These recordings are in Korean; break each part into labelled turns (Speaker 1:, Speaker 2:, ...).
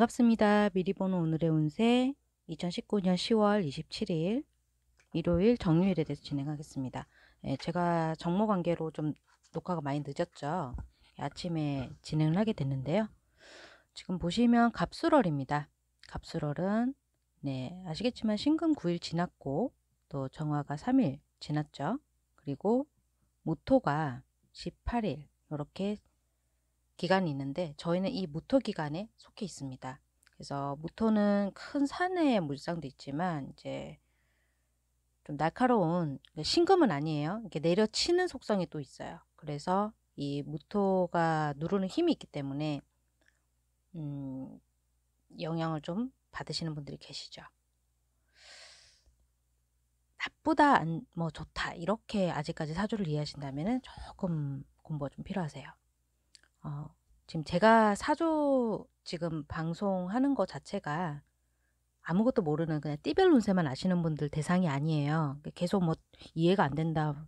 Speaker 1: 반갑습니다. 미리 보는 오늘의 운세 2019년 10월 27일 일요일 정유일에 대해서 진행하겠습니다. 예, 제가 정모 관계로 좀 녹화가 많이 늦었죠. 아침에 진행을 하게 됐는데요. 지금 보시면 갑술월입니다. 갑술월은 네 아시겠지만 신금 9일 지났고 또 정화가 3일 지났죠. 그리고 모토가 18일 이렇게 기간이 있는데 저희는 이 무토 기간에 속해 있습니다. 그래서 무토는 큰 산의 물상도 있지만 이제 좀 날카로운 그러니까 신금은 아니에요. 이게 내려치는 속성이 또 있어요. 그래서 이 무토가 누르는 힘이 있기 때문에 음, 영향을 좀 받으시는 분들이 계시죠. 나쁘다, 안, 뭐 좋다 이렇게 아직까지 사주를 이해하신다면 조금 공부가 좀 필요하세요. 어, 지금 제가 사조 지금 방송하는 것 자체가 아무것도 모르는 그냥 띠별 운세만 아시는 분들 대상이 아니에요. 그러니까 계속 뭐 이해가 안 된다.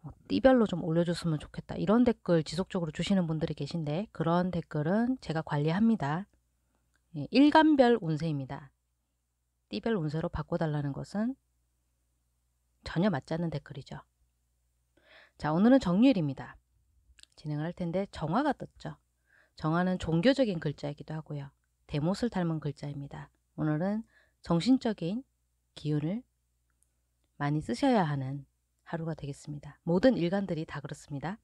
Speaker 1: 뭐 띠별로 좀 올려줬으면 좋겠다. 이런 댓글 지속적으로 주시는 분들이 계신데 그런 댓글은 제가 관리합니다. 예, 일간별 운세입니다. 띠별 운세로 바꿔달라는 것은 전혀 맞지 않는 댓글이죠. 자 오늘은 정유일입니다. 진행을 할 텐데 정화가 떴죠. 정화는 종교적인 글자이기도 하고요. 대못을 닮은 글자입니다. 오늘은 정신적인 기운을 많이 쓰셔야 하는 하루가 되겠습니다. 모든 일간들이 다 그렇습니다.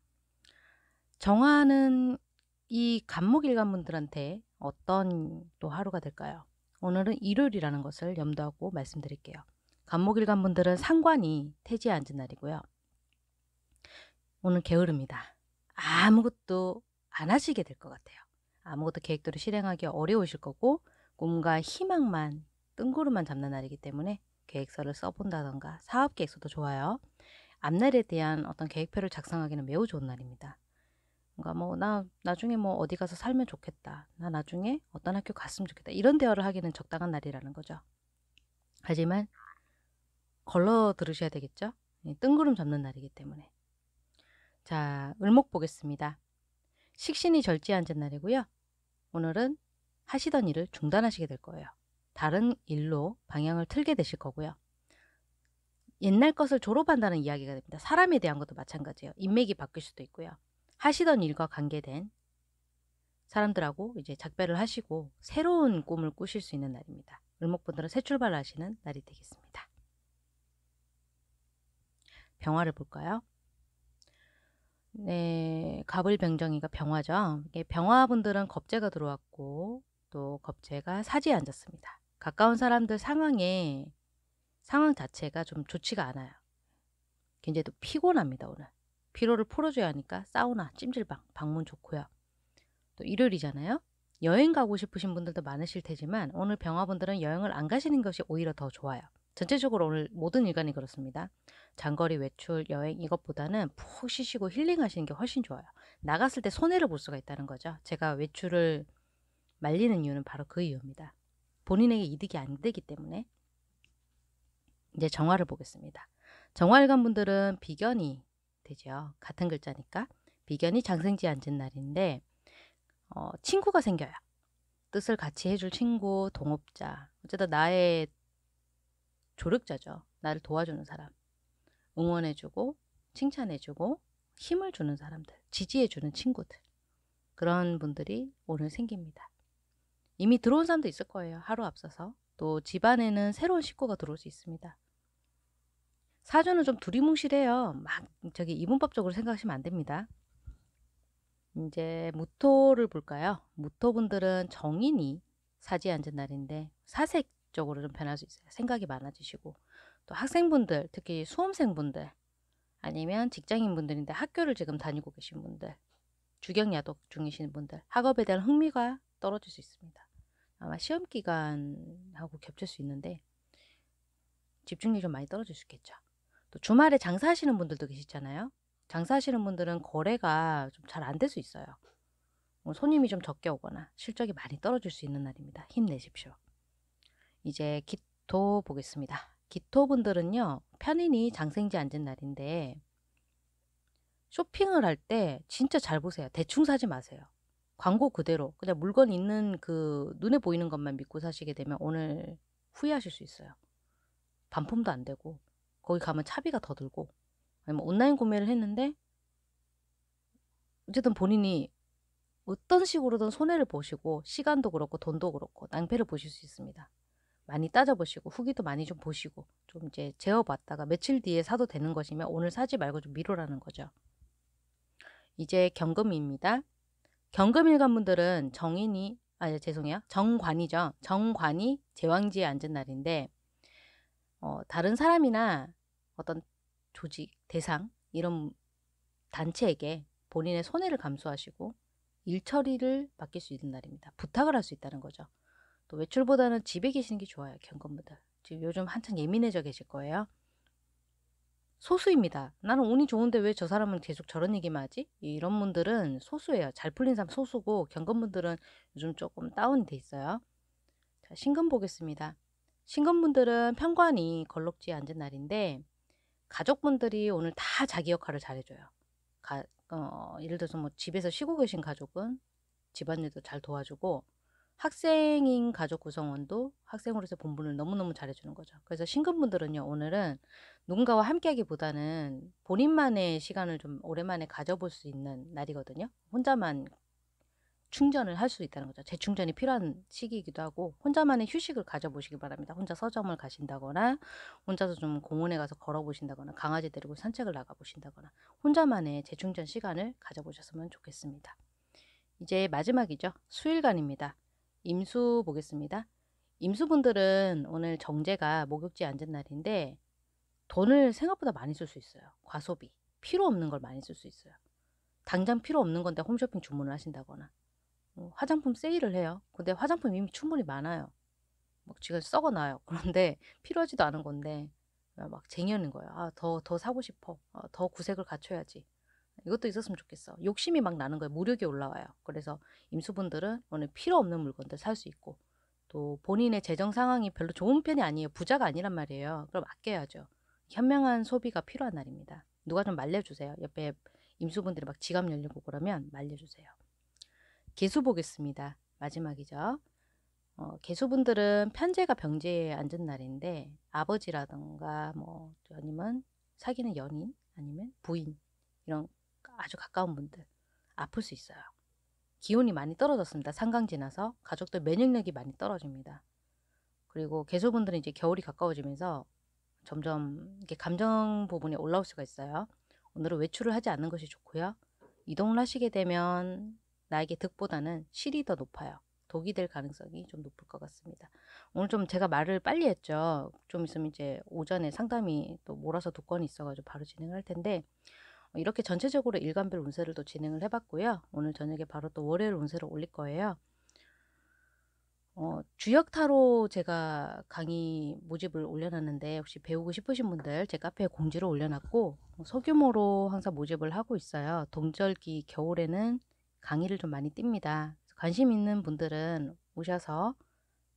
Speaker 1: 정화는 이 간목일간 분들한테 어떤 또 하루가 될까요? 오늘은 일요일이라는 것을 염두하고 말씀드릴게요. 간목일간 분들은 상관이 태지에 앉은 날이고요. 오늘 게으릅니다. 아무것도 안 하시게 될 것 같아요. 아무것도 계획대로 실행하기 어려우실 거고 꿈과 희망만 뜬구름만 잡는 날이기 때문에 계획서를 써본다던가 사업 계획서도 좋아요. 앞날에 대한 어떤 계획표를 작성하기는 매우 좋은 날입니다. 뭔가 뭐 나 나중에 뭐 어디 가서 살면 좋겠다. 나 나중에 어떤 학교 갔으면 좋겠다. 이런 대화를 하기는 적당한 날이라는 거죠. 하지만 걸러 들으셔야 되겠죠? 예, 뜬구름 잡는 날이기 때문에 자, 을목 보겠습니다. 식신이 절제한은 날이고요. 오늘은 하시던 일을 중단하시게 될 거예요. 다른 일로 방향을 틀게 되실 거고요. 옛날 것을 졸업한다는 이야기가 됩니다. 사람에 대한 것도 마찬가지예요. 인맥이 바뀔 수도 있고요. 하시던 일과 관계된 사람들하고 이제 작별을 하시고 새로운 꿈을 꾸실 수 있는 날입니다. 을목분들은 새 출발하시는 날이 되겠습니다. 병화를 볼까요? 네. 갑을병정이가 병화죠. 병화분들은 겁재가 들어왔고 또 겁재가 사지에 앉았습니다. 가까운 사람들 상황에 상황 자체가 좀 좋지가 않아요. 굉장히 또 피곤합니다. 오늘. 피로를 풀어줘야 하니까 사우나, 찜질방, 방문 좋고요. 또 일요일이잖아요. 여행 가고 싶으신 분들도 많으실 테지만 오늘 병화분들은 여행을 안 가시는 것이 오히려 더 좋아요. 전체적으로 오늘 모든 일간이 그렇습니다. 장거리 외출, 여행 이것보다는 푹 쉬시고 힐링하시는 게 훨씬 좋아요. 나갔을 때 손해를 볼 수가 있다는 거죠. 제가 외출을 말리는 이유는 바로 그 이유입니다. 본인에게 이득이 안 되기 때문에 이제 정화를 보겠습니다. 정화일관 분들은 비견이 되죠. 같은 글자니까 비견이 장생지 앉은 날인데 어, 친구가 생겨요. 뜻을 같이 해줄 친구, 동업자 어쨌든 나의 조력자죠. 나를 도와주는 사람. 응원해주고 칭찬해주고 힘을 주는 사람들, 지지해주는 친구들. 그런 분들이 오늘 생깁니다. 이미 들어온 사람도 있을 거예요. 하루 앞서서. 또 집안에는 새로운 식구가 들어올 수 있습니다. 사주는 좀 두리뭉실해요. 막 저기 이분법적으로 생각하시면 안 됩니다. 이제 무토를 볼까요? 무토분들은 정인이 사지에 앉은 날인데 사색 쪽으로좀 변할 수 있어요. 생각이 많아지시고 또 학생분들 특히 수험생분들 아니면 직장인분들인데 학교를 지금 다니고 계신 분들 주경야독 중이신 분들 학업에 대한 흥미가 떨어질 수 있습니다. 아마 시험 기간하고 겹칠 수 있는데 집중력이 좀 많이 떨어질 수 있겠죠. 또 주말에 장사하시는 분들도 계시잖아요. 장사하시는 분들은 거래가 좀 잘 안 될 수 있어요. 뭐 손님이 좀 적게 오거나 실적이 많이 떨어질 수 있는 날입니다. 힘내십시오. 이제 기토 보겠습니다. 기토분들은요. 편인이 장생지 앉은 날인데 쇼핑을 할 때 진짜 잘 보세요. 대충 사지 마세요. 광고 그대로 그냥 물건 있는 그 눈에 보이는 것만 믿고 사시게 되면 오늘 후회하실 수 있어요. 반품도 안 되고 거기 가면 차비가 더 들고 아니면 온라인 구매를 했는데 어쨌든 본인이 어떤 식으로든 손해를 보시고 시간도 그렇고 돈도 그렇고 낭패를 보실 수 있습니다. 많이 따져보시고 후기도 많이 좀 보시고 좀 이제 재어봤다가 며칠 뒤에 사도 되는 것이며 오늘 사지 말고 좀 미루라는 거죠. 이제 경금입니다. 경금일관분들은 정인이 아 예, 죄송해요 정관이죠. 정관이 제왕지에 앉은 날인데 어, 다른 사람이나 어떤 조직 대상 이런 단체에게 본인의 손해를 감수하시고 일처리를 맡길 수 있는 날입니다. 부탁을 할 수 있다는 거죠. 또 외출보다는 집에 계시는 게 좋아요. 경건보다. 지금 요즘 한창 예민해져 계실 거예요. 소수입니다. 나는 운이 좋은데 왜 저 사람은 계속 저런 얘기만 하지? 이런 분들은 소수예요. 잘 풀린 사람 소수고 경건분들은 요즘 조금 다운돼 있어요. 자, 신금 보겠습니다. 신금분들은 편관이 걸럭지에 앉은 날인데 가족분들이 오늘 다 자기 역할을 잘해줘요. 가, 어, 예를 들어서 뭐 집에서 쉬고 계신 가족은 집안일도 잘 도와주고 학생인 가족 구성원도 학생으로서 본분을 너무너무 잘해주는 거죠. 그래서 신근분들은요, 오늘은 누군가와 함께하기보다는 본인만의 시간을 좀 오랜만에 가져볼 수 있는 날이거든요. 혼자만 충전을 할 수 있다는 거죠. 재충전이 필요한 시기이기도 하고 혼자만의 휴식을 가져보시기 바랍니다. 혼자 서점을 가신다거나 혼자서 좀 공원에 가서 걸어보신다거나 강아지 데리고 산책을 나가보신다거나 혼자만의 재충전 시간을 가져보셨으면 좋겠습니다. 이제 마지막이죠. 수일간입니다. 임수 보겠습니다. 임수분들은 오늘 정제가 목욕지에 앉은 날인데 돈을 생각보다 많이 쓸 수 있어요. 과소비. 필요 없는 걸 많이 쓸 수 있어요. 당장 필요 없는 건데 홈쇼핑 주문을 하신다거나 뭐 화장품 세일을 해요. 근데 화장품 이미 충분히 많아요. 막 지금 썩어나요 그런데 필요하지도 않은 건데 막 쟁여는 거예요. 아, 더, 더 사고 싶어. 아, 더 구색을 갖춰야지. 이것도 있었으면 좋겠어. 욕심이 막 나는 거예요. 무력이 올라와요. 그래서 임수분들은 오늘 필요 없는 물건들 살 수 있고 또 본인의 재정 상황이 별로 좋은 편이 아니에요. 부자가 아니란 말이에요. 그럼 아껴야죠. 현명한 소비가 필요한 날입니다. 누가 좀 말려주세요. 옆에 임수분들이 막 지갑 열리고 그러면 말려주세요. 개수 보겠습니다. 마지막이죠. 어, 개수분들은 편제가 병제에 앉은 날인데 아버지라든가 뭐 아니면 사귀는 연인 아니면 부인 이런 아주 가까운 분들 아플 수 있어요. 기온이 많이 떨어졌습니다. 상강 지나서 가족들 면역력이 많이 떨어집니다. 그리고 개소분들은 이제 겨울이 가까워지면서 점점 이게 감정 부분이 올라올 수가 있어요. 오늘은 외출을 하지 않는 것이 좋고요. 이동을 하시게 되면 나에게 득보다는 실이 더 높아요. 독이 될 가능성이 좀 높을 것 같습니다. 오늘 좀 제가 말을 빨리 했죠. 좀 있으면 이제 오전에 상담이 또 몰아서 두 건이 있어가지고 바로 진행을 할 텐데 어, 이렇게 전체적으로 일간별 운세를 또 진행을 해봤고요. 오늘 저녁에 바로 또 월요일 운세를 올릴 거예요. 어, 주역 타로 제가 강의 모집을 올려놨는데 혹시 배우고 싶으신 분들 제 카페에 공지를 올려놨고 소규모로 항상 모집을 하고 있어요. 동절기 겨울에는 강의를 좀 많이 띱니다. 관심 있는 분들은 오셔서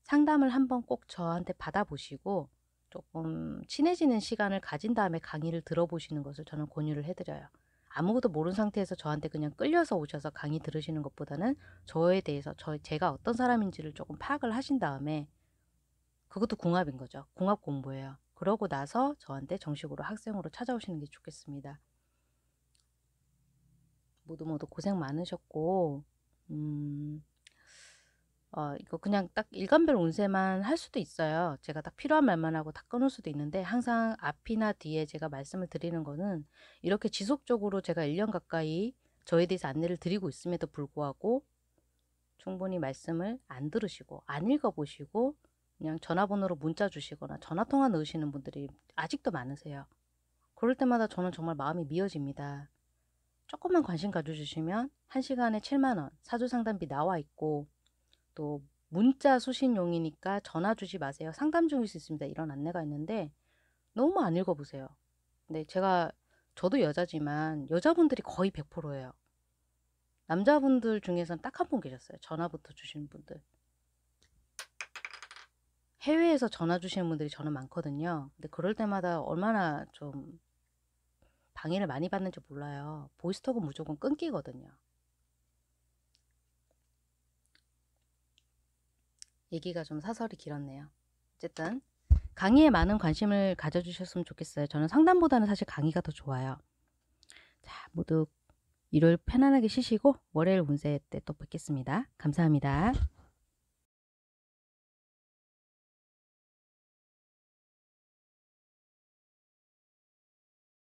Speaker 1: 상담을 한번 꼭 저한테 받아보시고 조금 친해지는 시간을 가진 다음에 강의를 들어보시는 것을 저는 권유를 해드려요. 아무것도 모르는 상태에서 저한테 그냥 끌려서 오셔서 강의 들으시는 것보다는 저에 대해서 저 제가 어떤 사람인지를 조금 파악을 하신 다음에 그것도 궁합인 거죠. 궁합 공부예요. 그러고 나서 저한테 정식으로 학생으로 찾아오시는 게 좋겠습니다. 모두 모두 고생 많으셨고 음, 어, 이거 그냥 딱 일관별 운세만 할 수도 있어요. 제가 딱 필요한 말만 하고 다 끊을 수도 있는데 항상 앞이나 뒤에 제가 말씀을 드리는 거는 이렇게 지속적으로 제가 1년 가까이 저에 대해서 안내를 드리고 있음에도 불구하고 충분히 말씀을 안 들으시고 안 읽어보시고 그냥 전화번호로 문자 주시거나 전화통화 넣으시는 분들이 아직도 많으세요. 그럴 때마다 저는 정말 마음이 미어집니다. 조금만 관심 가져주시면 한시간에 7만원 사주상담비 나와 있고 또 문자 수신용이니까 전화 주지 마세요. 상담 중일 수 있습니다. 이런 안내가 있는데 너무 안 읽어보세요. 근데 네, 제가 저도 여자지만 여자분들이 거의 100%예요. 남자분들 중에선 딱한 분 계셨어요. 전화부터 주시는 분들. 해외에서 전화 주시는 분들이 저는 많거든요. 근데 그럴 때마다 얼마나 좀 방해를 많이 받는지 몰라요. 보이스톡은 무조건 끊기거든요. 얘기가 좀 사설이 길었네요. 어쨌든 강의에 많은 관심을 가져주셨으면 좋겠어요. 저는 상담보다는 사실 강의가 더 좋아요. 자, 모두 일요일 편안하게 쉬시고 월요일 운세 때 또 뵙겠습니다. 감사합니다.